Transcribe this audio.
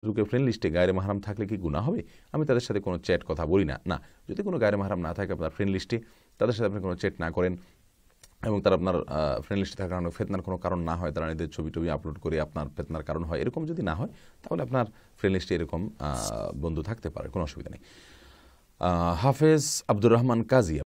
ফেসবুকে ফ্রেন্ড লিস্টে গায়ের মাহারাম থাকলে কি গুণা হবে আমি তাদের সাথে কোনো চ্যাট কথা বলি না না যদি কোনো গায়ের মাহারাম না থাকে আপনার ফ্রেন্ড লিস্টে তাদের সাথে আপনি কোনো চ্যাট না করেন এবং তারা আপনার ফ্রেন্ড লিস্টে থাকার কারণে ফেতনার কোনো কারণ না হয় তারা নিজেদের ছবি টবি আপলোড করে আপনার ফেতনার কারণ হয় এরকম যদি না হয় তাহলে আপনার ফ্রেন্ড লিস্টে এরকম বন্ধু থাকতে পারে কোনো অসুবিধা নেই হাফেজ আব্দুর রহমান কাজিয়া